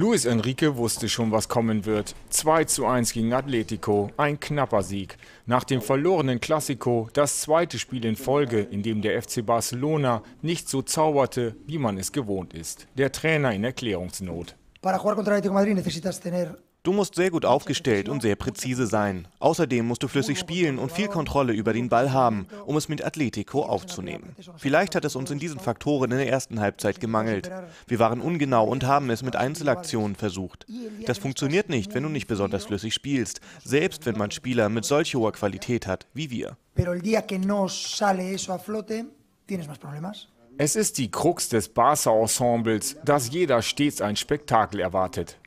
Luis Enrique wusste schon, was kommen wird. 2 zu 1 gegen Atletico, ein knapper Sieg. Nach dem verlorenen Classico, das zweite Spiel in Folge, in dem der FC Barcelona nicht so zauberte, wie man es gewohnt ist. Der Trainer in Erklärungsnot. Para jugar contra Atlético Madrid necesitas tener Du musst sehr gut aufgestellt und sehr präzise sein. Außerdem musst du flüssig spielen und viel Kontrolle über den Ball haben, um es mit Atletico aufzunehmen. Vielleicht hat es uns in diesen Faktoren in der ersten Halbzeit gemangelt. Wir waren ungenau und haben es mit Einzelaktionen versucht. Das funktioniert nicht, wenn du nicht besonders flüssig spielst, selbst wenn man Spieler mit solch hoher Qualität hat wie wir. Pero el día que no sale eso a flote, tienes más problemas. Es ist die Krux des Barca-Ensembles, dass jeder stets ein Spektakel erwartet.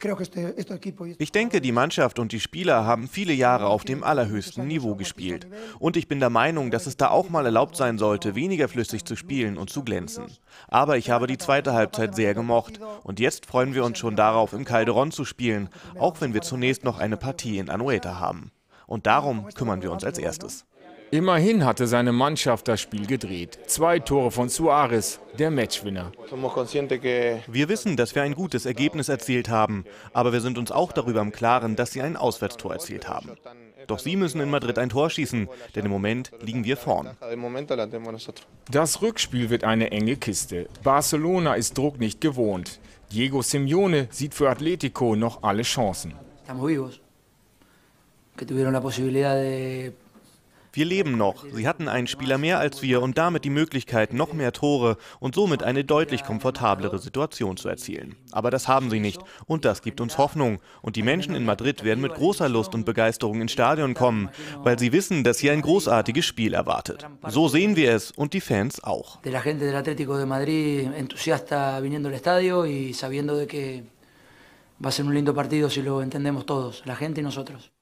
Ich denke, die Mannschaft und die Spieler haben viele Jahre auf dem allerhöchsten Niveau gespielt. Und ich bin der Meinung, dass es da auch mal erlaubt sein sollte, weniger flüssig zu spielen und zu glänzen. Aber ich habe die zweite Halbzeit sehr gemocht. Und jetzt freuen wir uns schon darauf, im Calderon zu spielen, auch wenn wir zunächst noch eine Partie in Anueta haben. Und darum kümmern wir uns als erstes. Immerhin hatte seine Mannschaft das Spiel gedreht. Zwei Tore von Suarez, der Matchwinner. Wir wissen, dass wir ein gutes Ergebnis erzielt haben, aber wir sind uns auch darüber im Klaren, dass sie ein Auswärtstor erzielt haben. Doch sie müssen in Madrid ein Tor schießen, denn im Moment liegen wir vorn. Das Rückspiel wird eine enge Kiste. Barcelona ist Druck nicht gewohnt. Diego Simeone sieht für Atletico noch alle Chancen. Wir leben noch. Sie hatten einen Spieler mehr als wir und damit die Möglichkeit, noch mehr Tore und somit eine deutlich komfortablere Situation zu erzielen. Aber das haben sie nicht und das gibt uns Hoffnung. Und die Menschen in Madrid werden mit großer Lust und Begeisterung ins Stadion kommen, weil sie wissen, dass hier ein großartiges Spiel erwartet. So sehen wir es und die Fans auch. Va a ser un lindo partido si lo entendemos todos, la gente y nosotros.